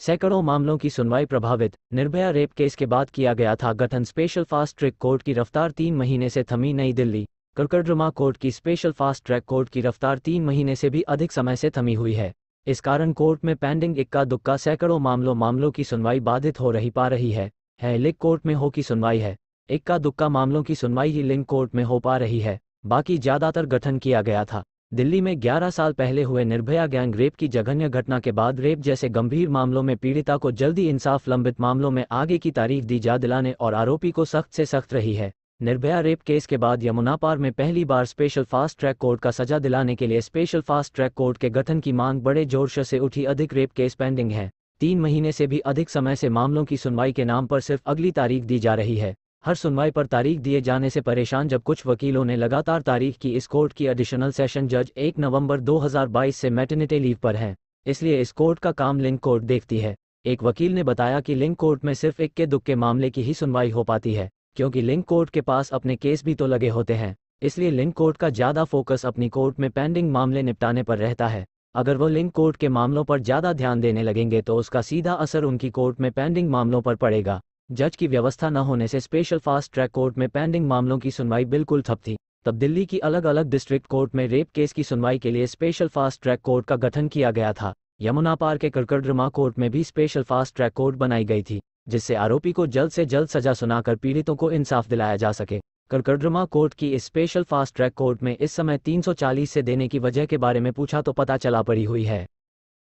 सैकड़ों मामलों की सुनवाई प्रभावित निर्भया रेप केस के बाद किया गया था गठन स्पेशल फास्ट ट्रैक कोर्ट की रफ्तार तीन महीने से थमी नई दिल्ली करकड़रुमा कोर्ट की स्पेशल फास्ट ट्रैक कोर्ट की रफ्तार तीन महीने से भी अधिक समय से थमी हुई है इस कारण कोर्ट में पेंडिंग इक्का दुक्का सैकड़ों मामलों मामलों की सुनवाई बाधित हो रही पा रही है, है लिंक कोर्ट में हो की सुनवाई है इक्का दुक्का मामलों की सुनवाई ही लिंक कोर्ट में हो पा रही है बाकी ज्यादातर गठन किया गया था दिल्ली में 11 साल पहले हुए निर्भया गैंग रेप की जघन्य घटना के बाद रेप जैसे गंभीर मामलों में पीड़िता को जल्दी इंसाफ लंबित मामलों में आगे की तारीफ दी जा दिलाने और आरोपी को सख्त से सख्त रही है निर्भया रेप केस के बाद यमुनापार में पहली बार स्पेशल फास्ट ट्रैक कोर्ट का सजा दिलाने के लिए स्पेशल फास्ट ट्रैक कोर्ट के गठन की मांग बड़े ज़ोरशोर से उठी अधिक रेप केस पेंडिंग है तीन महीने से भी अधिक समय से मामलों की सुनवाई के नाम पर सिर्फ अगली तारीख दी जा रही है हर सुनवाई पर तारीख दिए जाने से परेशान जब कुछ वकीलों ने लगातार तारीख की इस कोर्ट की एडिशनल सेशन जज 1 नवंबर 2022 से मेटर्निटी लीव पर है इसलिए इस कोर्ट का काम लिंक कोर्ट देखती है एक वकील ने बताया कि लिंक कोर्ट में सिर्फ इक्के दुख के मामले की ही सुनवाई हो पाती है क्योंकि लिंक कोर्ट के पास अपने केस भी तो लगे होते हैं इसलिए लिंक कोर्ट का ज़्यादा फोकस अपनी कोर्ट में पेंडिंग मामले निपटाने पर रहता है अगर वो लिंक कोर्ट के मामलों पर ज़्यादा ध्यान देने लगेंगे तो उसका सीधा असर उनकी कोर्ट में पेंडिंग मामलों पर पड़ेगा जज की व्यवस्था न होने से स्पेशल फास्ट ट्रैक कोर्ट में पेंडिंग मामलों की सुनवाई बिल्कुल ठप थी तब दिल्ली की अलग अलग डिस्ट्रिक्ट कोर्ट में रेप केस की सुनवाई के लिए स्पेशल फास्ट ट्रैक कोर्ट का गठन किया गया था यमुना पार के करकड़रमा कोर्ट में भी स्पेशल फास्ट ट्रैक कोर्ट बनाई गई थी जिससे आरोपी को जल्द से जल्द सजा सुनाकर पीड़ितों को इंसाफ दिलाया जा सके करकड़रमा कोर्ट की इस स्पेशल फास्ट ट्रैक कोर्ट में इस समय 340 से देने की वजह के बारे में पूछा तो पता चला पड़ी हुई है